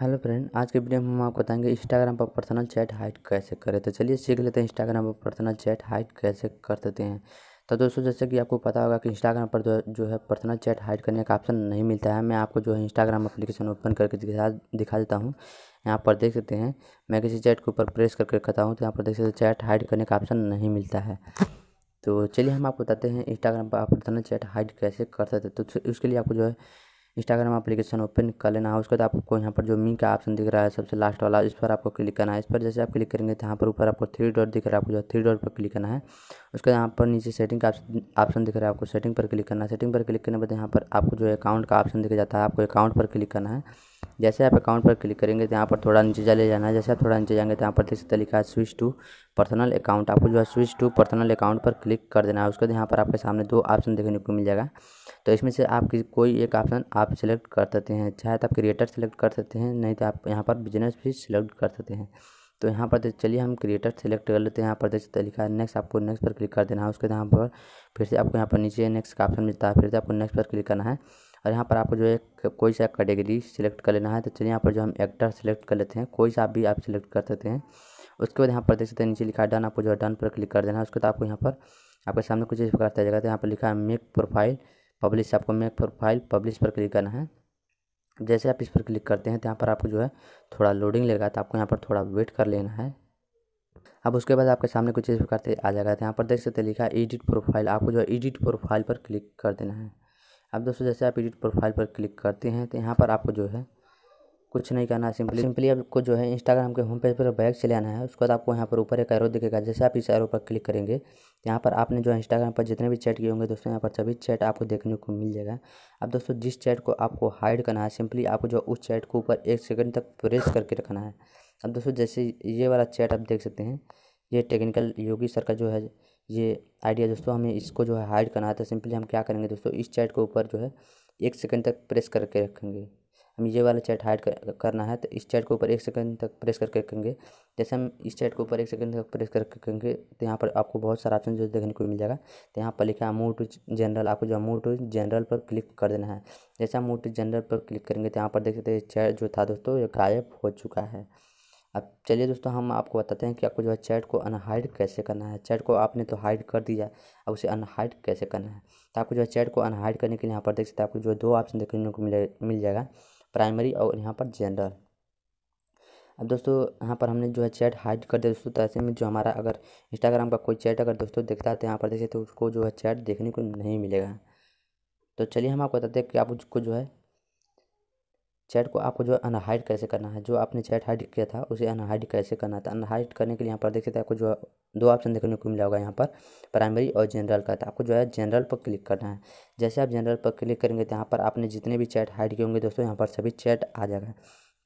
hello friend आज के video में हम आपको बताएंगे इंस्टाग्राम पर पर्सनल चैट हाइड कैसे करें तो चलिए सीख लेते हैं इंस्टाग्राम पर पर्सनल चैट हाइड कैसे कर देते हैं तो दोस्तों जैसे कि आपको पता होगा कि इंस्टाग्राम पर जो है पर्सनल चैट हाइड करने का ऑप्शन नहीं मिलता है मैं आपको जो है इंस्टाग्राम अप्लीकेशन ओपन करके दिखा दिखा देता हूँ यहाँ पर देख सकते हैं मैं किसी चैट के ऊपर प्रेस करके करता हूँ तो यहाँ पर देख सकते चैट हाइड करने का ऑप्शन नहीं मिलता है तो चलिए हम आपको बताते हैं इंस्टाग्राम पर आप पर्सनल चैट हाइड कैसे कर सकते तो उसके लिए आपको जो है इंस्टाग्राम एप्लीकेशन ओपन कर लेना है उसके बाद आपको यहाँ पर जो मी का ऑप्शन दिख रहा है सबसे लास्ट वाला इस पर आपको क्लिक करना है इस पर जैसे आप क्लिक करेंगे तो यहाँ पर ऊपर आपको थ्री डॉट दिख रहा है आपको जो थ्री डॉट पर क्लिक करना है उसके यहाँ पर नीचे सेटिंग का ऑप्शन दिख रहा है आपको सेटिंग पर क्लिक करना है सेटिंग पर क्लिक करने के बाद यहाँ पर आपको जो है अकाउंट का ऑप्शन दिखा जाता है आपको अकाउंट पर क्लिक करना है जैसे आप अकाउंट पर क्लिक करेंगे तो यहाँ पर थोड़ा नीचे चले जाना है जैसे आप थोड़ा नीचे जाएंगे तो यहाँ पर देख सकते लिखा है स्विच टू पर्सनल अकाउंट आपको जो है स्विच टू पर्सनल अकाउंट पर क्लिक कर देना है उसके बाद यहाँ पर आपके सामने दो ऑप्शन देखने को मिल जाएगा तो इसमें से आप कोई एक ऑप्शन आप सिलेक्ट कर सकते हैं चाहे तो आप क्रिएटर सेलेक्ट कर सकते हैं नहीं तो आप यहाँ पर बिजनेस भी सिलेक्ट कर सकते हैं तो यहाँ पर चलिए हम क्रिएटर सेलेक्ट कर लेते हैं यहाँ पर देख सकते हैं लिखा है नेक्स्ट आपको नेक्स्ट पर क्लिक कर देना है उसके यहाँ पर फिर से आपको यहाँ पर नीचे नेक्स्ट का ऑप्शन मिलता है फिर से आपको नेक्स्ट पर क्लिक करना है और यहाँ पर आपको जो है कोई सा कैटेगरी सेलेक्ट कर लेना है तो चलिए यहाँ पर जो हम एक्टर सेलेक्ट कर लेते हैं कोई सा भी आप सिलेक्ट कर सकते हैं उसके बाद यहाँ पर देख सकते हैं नीचे लिखा है डन आपको जो है डन पर क्लिक कर देना है उसके बाद आपको यहाँ पर आपके सामने कुछ इस प्रकार से जाएगा तो यहाँ पर लिखा है मेक प्रोफाइल पब्लिश आपको मेक प्रोफाइल पब्लिश पर क्लिक करना है जैसे आप इस पर क्लिक करते हैं तो यहाँ पर आपको जो है थोड़ा लोडिंग लेगा तो आपको यहाँ पर थोड़ा वेट कर लेना है अब उसके बाद आपके सामने कुछ इस प्रकार से आ जाएगा तो यहाँ पर देख सकते लिखा है एडिट प्रोफाइल आपको जो है एडिट प्रोफाइल पर क्लिक कर देना है अब दोस्तों जैसे आप एडिट प्रोफाइल पर क्लिक करते हैं तो यहाँ पर आपको जो है कुछ नहीं करना सिंपली सिंपली आपको जो है इंस्टाग्राम के होम पेज पर बैग चले आना है उसके बाद आपको यहाँ पर ऊपर एक एरो दिखेगा जैसे आप इस एरो पर क्लिक करेंगे यहाँ पर आपने जो है इंस्टाग्राम पर जितने भी चैट किए होंगे दोस्तों यहाँ पर सभी चैट आपको देखने को मिल जाएगा अब दोस्तों जिस चैट को आपको हाइड करना है सिंपली आपको जो उस चैट को ऊपर एक सेकेंड तक प्रेस करके रखना है अब दोस्तों जैसे ये वाला चैट आप देख सकते हैं ये टेक्निकल योगी सर का जो है ये आइडिया दोस्तों हमें इसको जो है हाइड करना है तो सिंपली हम क्या करेंगे दोस्तों इस चैट के ऊपर जो है एक सेकंड तक प्रेस करके रखेंगे हम ये वाला चैट हाइड करना है तो इस चैट के ऊपर एक सेकंड तक प्रेस करके करेंगे जैसे हम इस चैट के ऊपर एक सेकंड तक प्रेस करके करेंगे तो यहाँ पर आपको बहुत सारा ऑप्शन जो देखने को मिल जाएगा तो यहाँ पर लिखा है मूव टू जनरल आपको जो है मूव टू जनरल पर क्लिक कर देना है जैसे हम मूव टू जनरल पर क्लिक करेंगे तो यहाँ पर देख सकते हैं चैट जो था दोस्तों ये गायब हो चुका है अब चलिए दोस्तों हम आपको बताते हैं कि आपको जो है चैट को अनहाइड कैसे करना है चैट को आपने तो हाइड कर दिया अब उसे अनहाइड कैसे करना है तो आपको जो है चैट को अनहाइड करने के लिए यहाँ पर देख सकते हैं आपको जो दो ऑप्शन देखने को मिले मिल जाएगा प्राइमरी और यहाँ पर जेंडर अब दोस्तों यहाँ पर हमने जो है चैट हाइड कर दिया दोस्तों तो ऐसे में जो हमारा अगर इंस्टाग्राम का कोई चैट अगर दोस्तों देखता है तो यहाँ पर देखिए तो उसको जो है चैट देखने को नहीं मिलेगा तो चलिए हम आपको बताते हैं कि आप उसको जो है चैट को आपको जो है अनहाइड कैसे करना है जो आपने चैट हाइड किया था उसे अनहाइड कैसे करना था अनहाइड करने के लिए यहाँ पर देख सकते हैं आपको जो है दो ऑप्शन देखने को मिला होगा यहाँ पर प्राइमरी और जनरल का था तो आपको जो है जनरल पर क्लिक करना है जैसे आप जनरल पर क्लिक करेंगे तो यहाँ पर आपने जितने भी चैट हाइड किए होंगे दोस्तों यहाँ पर सभी चैट आ जाएगा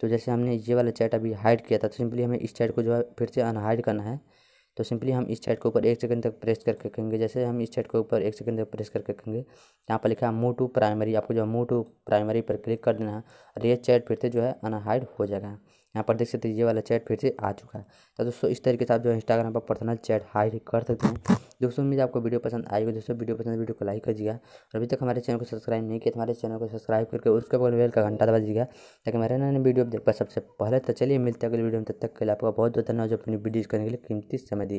तो जैसे हमने ये वाला चैट अभी हाइड किया था तो सिंपली हमें इस चैट को जो है फिर से अनहाइड करना है तो सिंपली हम इस चैट के ऊपर एक सेकंड तक प्रेस करके रखेंगे जैसे हम इस चैट के ऊपर एक सेकंड तक प्रेस करके रखेंगे यहाँ पर लिखा है मूव टू प्राइमरी आपको जो है मूव टू प्राइमरी पर क्लिक कर देना है और ये चैट फिर से जो है अनहाइड हो जाएगा यहाँ पर देख सकते हैं ये वाला चैट फिर से आ चुका है तो दोस्तों इस तरीके से आप जो इंस्टाग्राम पर पर्सनल चैट हाइड कर सकते हैं दोस्तों उम्मीद आपको वीडियो पसंद आएगी दोस्तों वीडियो पसंद वीडियो को लाइक करिएगा और अभी तक हमारे चैनल को सब्सक्राइब नहीं किया तो हमारे चैनल को सब्सक्राइब करके उसके बगल वेल का घंटा दबा दीजिएगा ताकि हमारे नए वीडियो देख पाए सबसे पहले तो चलिए मिलते हैं अगले वीडियो में तब तक के लिए आपका बहुत बहुत धन्यवाद जो अपनी वीडियो करने के लिए कीमती समय दिया